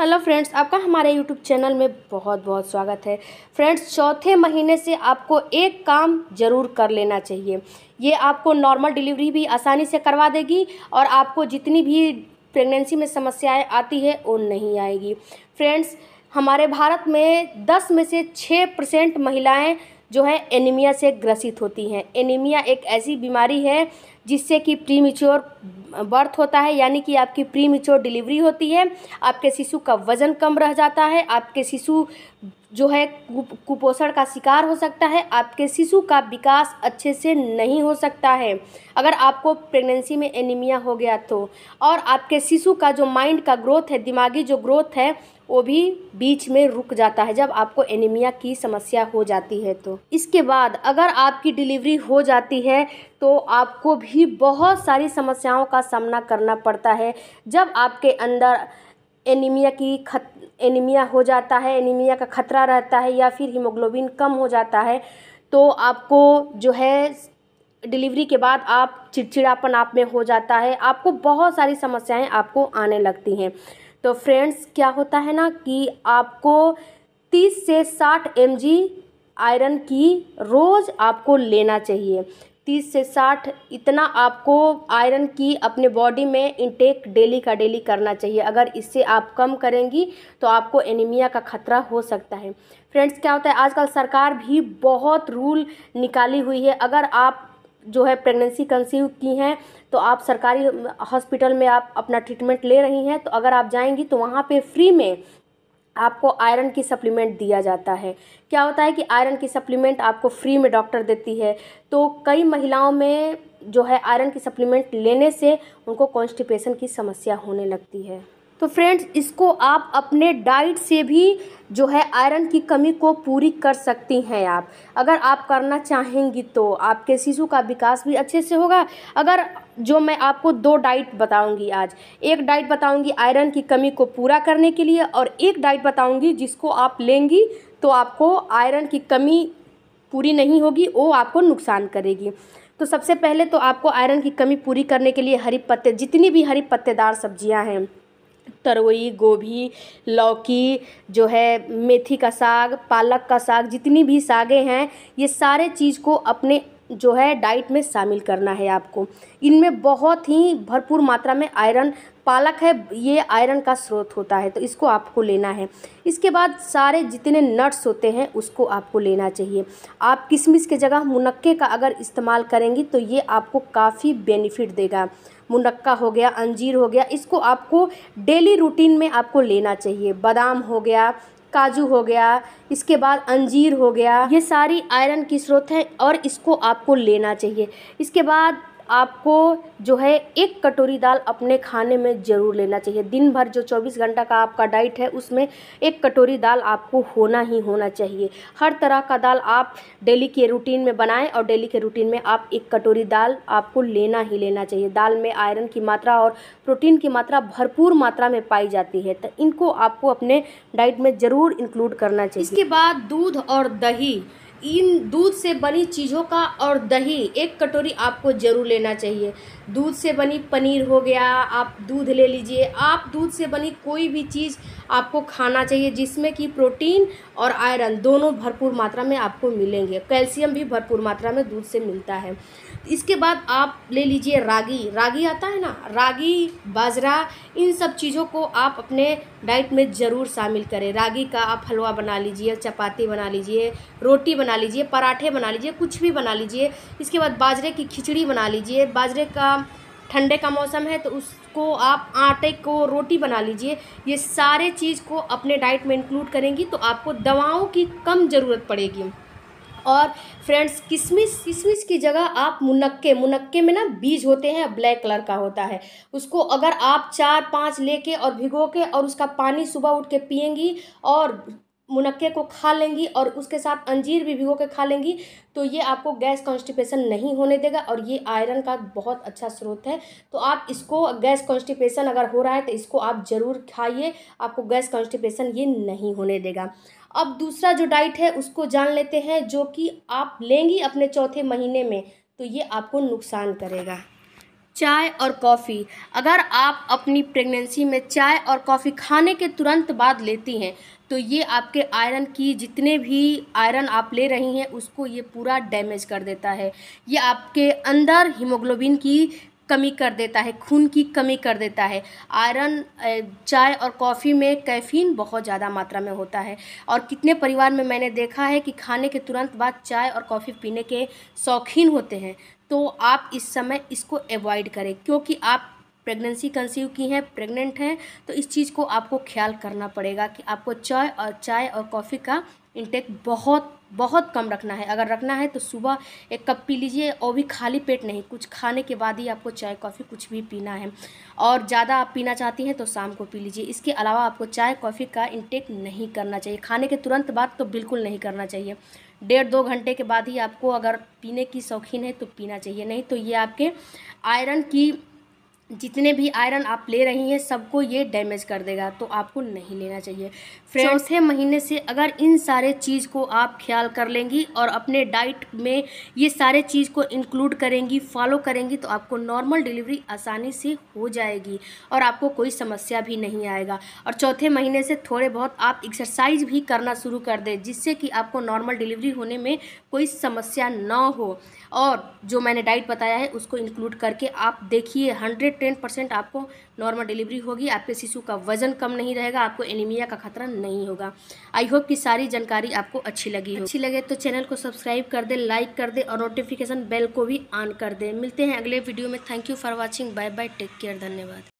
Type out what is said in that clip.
hello friends आपका हमारे YouTube channel में बहुत बहुत स्वागत है फ्रेंड्स चौथे महीने से आपको एक काम ज़रूर कर लेना चाहिए ये आपको नॉर्मल डिलीवरी भी आसानी से करवा देगी और आपको जितनी भी प्रेगनेंसी में समस्याएं आती है वो नहीं आएगी फ्रेंड्स हमारे भारत में 10 में से 6 परसेंट महिलाएँ जो है एनीमिया से ग्रसित होती हैं एनीमिया एक ऐसी बीमारी है जिससे कि प्री बर्थ होता है यानी कि आपकी प्री डिलीवरी होती है आपके शिशु का वज़न कम रह जाता है आपके शिशु जो है कुपोषण का शिकार हो सकता है आपके शिशु का विकास अच्छे से नहीं हो सकता है अगर आपको प्रेगनेंसी में एनीमिया हो गया तो और आपके शिशु का जो माइंड का ग्रोथ है दिमागी जो ग्रोथ है वो भी बीच में रुक जाता है जब आपको एनीमिया की समस्या हो जाती है तो इसके बाद अगर आपकी डिलीवरी हो जाती है तो आपको भी बहुत सारी समस्याओं का सामना करना पड़ता है जब आपके अंदर एनीमिया की खत एनीमिया हो जाता है एनीमिया का खतरा रहता है या फिर हीमोग्लोबिन कम हो जाता है तो आपको जो है डिलीवरी के बाद आप चिड़चिड़ापन आप में हो जाता है आपको बहुत सारी समस्याएं आपको आने लगती हैं तो फ्रेंड्स क्या होता है ना कि आपको तीस से साठ एम आयरन की रोज़ आपको लेना चाहिए तीस से साठ इतना आपको आयरन की अपने बॉडी में इंटेक डेली का डेली करना चाहिए अगर इससे आप कम करेंगी तो आपको एनीमिया का खतरा हो सकता है फ्रेंड्स क्या होता है आजकल सरकार भी बहुत रूल निकाली हुई है अगर आप जो है प्रेगनेंसी कंसीव की हैं तो आप सरकारी हॉस्पिटल में आप अपना ट्रीटमेंट ले रही हैं तो अगर आप जाएंगी तो वहाँ पे फ्री में आपको आयरन की सप्लीमेंट दिया जाता है क्या होता है कि आयरन की सप्लीमेंट आपको फ्री में डॉक्टर देती है तो कई महिलाओं में जो है आयरन की सप्लीमेंट लेने से उनको कॉन्स्टिपेशन की समस्या होने लगती है तो फ्रेंड्स इसको आप अपने डाइट से भी जो है आयरन की कमी को पूरी कर सकती हैं आप अगर आप करना चाहेंगी तो आपके शिशु का विकास भी अच्छे से होगा अगर जो मैं आपको दो डाइट बताऊंगी आज एक डाइट बताऊंगी आयरन की कमी को पूरा करने के लिए और एक डाइट बताऊंगी जिसको आप लेंगी तो आपको आयरन की कमी पूरी नहीं होगी वो आपको नुकसान करेगी तो सबसे पहले तो आपको आयरन की कमी पूरी करने के लिए हरी पत्ते जितनी भी हरी पत्तेदार सब्जियां हैं तरोई गोभी लौकी जो है मेथी का साग पालक का साग जितनी भी सागें हैं ये सारे चीज़ को अपने जो है डाइट में शामिल करना है आपको इनमें बहुत ही भरपूर मात्रा में आयरन पालक है ये आयरन का स्रोत होता है तो इसको आपको लेना है इसके बाद सारे जितने नट्स होते हैं उसको आपको लेना चाहिए आप किशमिश के जगह मुनक्के का अगर इस्तेमाल करेंगी तो ये आपको काफ़ी बेनिफिट देगा मुनक्का हो गया अंजीर हो गया इसको आपको डेली रूटीन में आपको लेना चाहिए बादाम हो गया काजू हो गया इसके बाद अंजीर हो गया ये सारी आयरन की स्रोत है और इसको आपको लेना चाहिए इसके बाद आपको जो है एक कटोरी दाल अपने खाने में ज़रूर लेना चाहिए दिन भर जो चौबीस घंटा का आपका डाइट है उसमें एक कटोरी दाल आपको होना ही होना चाहिए हर तरह का दाल आप डेली के रूटीन में बनाएं और डेली के रूटीन में आप एक कटोरी दाल आपको लेना ही लेना चाहिए दाल में आयरन की मात्रा और प्रोटीन की मात्रा भरपूर मात्रा में पाई जाती है तो इनको आपको अपने डाइट में ज़रूर इंक्लूड करना चाहिए इसके बाद दूध और दही इन दूध से बनी चीज़ों का और दही एक कटोरी आपको ज़रूर लेना चाहिए दूध से बनी पनीर हो गया आप दूध ले लीजिए आप दूध से बनी कोई भी चीज़ आपको खाना चाहिए जिसमें कि प्रोटीन और आयरन दोनों भरपूर मात्रा में आपको मिलेंगे कैल्शियम भी भरपूर मात्रा में दूध से मिलता है इसके बाद आप ले लीजिए रागी रागी आता है ना रागी बाजरा इन सब चीज़ों को आप अपने डाइट में ज़रूर शामिल करें रागी का आप हलवा बना लीजिए चपाती बना लीजिए रोटी बना लीजिए पराठे बना लीजिए कुछ भी बना लीजिए इसके बाद बाजरे की खिचड़ी बना लीजिए बाजरे का ठंडे का मौसम है तो उसको आप आटे को रोटी बना लीजिए ये सारे चीज़ को अपने डाइट में इंक्लूड करेंगी तो आपको दवाओं की कम ज़रूरत पड़ेगी और फ्रेंड्स किशमिश किशमिश की जगह आप मुनक्के मुनक्के में ना बीज होते हैं ब्लैक कलर का होता है उसको अगर आप चार पाँच लेके और भिगो के और उसका पानी सुबह उठ के पियेंगी और मुनक्के को खा लेंगी और उसके साथ अंजीर भी भिगो के खा लेंगी तो ये आपको गैस कॉन्स्टिपेशन नहीं होने देगा और ये आयरन का बहुत अच्छा स्रोत है तो आप इसको गैस कॉन्स्टिपेशन अगर हो रहा है तो इसको आप ज़रूर खाइए आपको गैस कॉन्स्टिपेशन ये नहीं होने देगा अब दूसरा जो डाइट है उसको जान लेते हैं जो कि आप लेंगी अपने चौथे महीने में तो ये आपको नुकसान करेगा चाय और कॉफ़ी अगर आप अपनी प्रेगनेंसी में चाय और कॉफ़ी खाने के तुरंत बाद लेती हैं तो ये आपके आयरन की जितने भी आयरन आप ले रही हैं उसको ये पूरा डैमेज कर देता है ये आपके अंदर हीमोग्लोबिन की कमी कर देता है खून की कमी कर देता है आयरन चाय और कॉफ़ी में कैफ़ीन बहुत ज़्यादा मात्रा में होता है और कितने परिवार में मैंने देखा है कि खाने के तुरंत बाद चाय और कॉफ़ी पीने के शौकीन होते हैं तो आप इस समय इसको एवॉइड करें क्योंकि आप प्रेगनेंसी कंसीव की हैं प्रेग्नेंट हैं तो इस चीज़ को आपको ख्याल करना पड़ेगा कि आपको चाय और चाय और कॉफ़ी का इंटेक बहुत बहुत कम रखना है अगर रखना है तो सुबह एक कप पी लीजिए और भी खाली पेट नहीं कुछ खाने के बाद ही आपको चाय कॉफ़ी कुछ भी पीना है और ज़्यादा आप पीना चाहती हैं तो शाम को पी लीजिए इसके अलावा आपको चाय कॉफ़ी का इंटेक नहीं करना चाहिए खाने के तुरंत बाद तो बिल्कुल नहीं करना चाहिए डेढ़ दो घंटे के बाद ही आपको अगर पीने की शौकीन है तो पीना चाहिए नहीं तो ये आपके आयरन की जितने भी आयरन आप ले रही हैं सबको ये डैमेज कर देगा तो आपको नहीं लेना चाहिए फ्रेंड्स चौथे महीने से अगर इन सारे चीज़ को आप ख्याल कर लेंगी और अपने डाइट में ये सारे चीज़ को इंक्लूड करेंगी फॉलो करेंगी तो आपको नॉर्मल डिलीवरी आसानी से हो जाएगी और आपको कोई समस्या भी नहीं आएगा और चौथे महीने से थोड़े बहुत आप एक्सरसाइज भी करना शुरू कर दें जिससे कि आपको नॉर्मल डिलीवरी होने में कोई समस्या ना हो और जो मैंने डाइट बताया है उसको इंक्लूड करके आप देखिए हंड्रेड टेन परसेंट आपको नॉर्मल डिलीवरी होगी आपके शिशु का वजन कम नहीं रहेगा आपको एनीमिया का खतरा नहीं होगा आई होप कि सारी जानकारी आपको अच्छी लगी अच्छी लगे तो चैनल को सब्सक्राइब कर दे लाइक कर दे और नोटिफिकेशन बेल को भी ऑन कर दे मिलते हैं अगले वीडियो में thank you for watching bye bye take care धन्यवाद